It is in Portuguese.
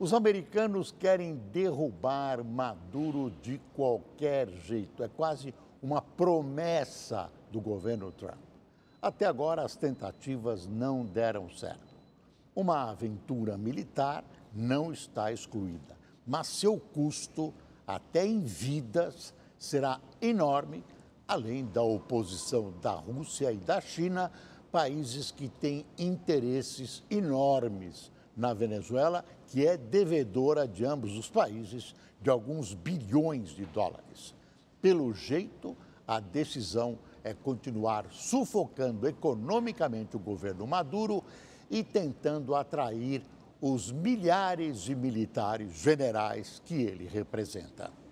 Os americanos querem derrubar Maduro de qualquer jeito. É quase uma promessa do governo Trump. Até agora, as tentativas não deram certo. Uma aventura militar não está excluída, mas seu custo, até em vidas, será enorme, além da oposição da Rússia e da China, países que têm interesses enormes na Venezuela, que é devedora de ambos os países de alguns bilhões de dólares. Pelo jeito, a decisão é continuar sufocando economicamente o governo Maduro e tentando atrair os milhares de militares generais que ele representa.